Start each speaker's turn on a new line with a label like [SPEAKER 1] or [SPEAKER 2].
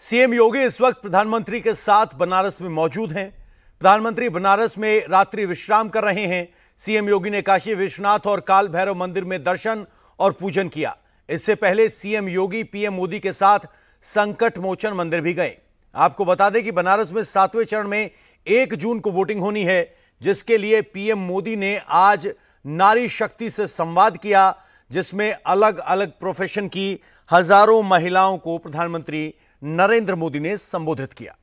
[SPEAKER 1] CM योगी इस वक्त प्रधानमंत्री के साथ बनारस में मौजूद हैं प्रधानमंत्री बनारस में रात्रि विश्राम कर रहे हैं सीएम योगी ने काशी विश्वनाथ और काल भैरव मंदिर में दर्शन और पूजन किया इससे पहले सीएम योगी पीएम मोदी के साथ संकट मोचन मंदिर भी गए आपको बता दें कि बनारस में सातवें चरण में एक जून को वोटिंग होनी है जिसके लिए पीएम मोदी ने आज नारी शक्ति से संवाद किया जिसमें अलग अलग प्रोफेशन की हजारों महिलाओं को प्रधानमंत्री नरेंद्र मोदी ने संबोधित किया